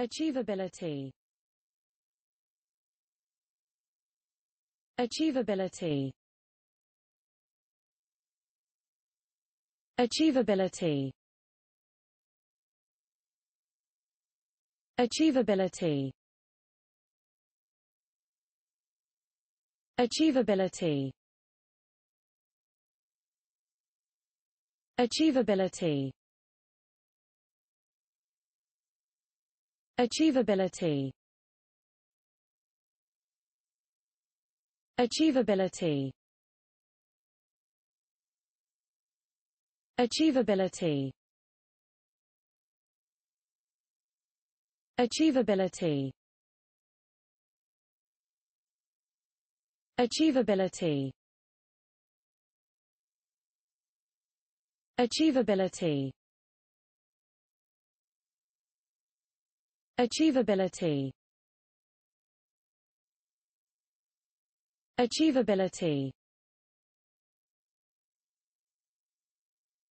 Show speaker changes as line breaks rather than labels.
Achievability Achievability Achievability Achievability Achievability Achievability Achievability Achievability Achievability Achievability Achievability Achievability Achievability Achievability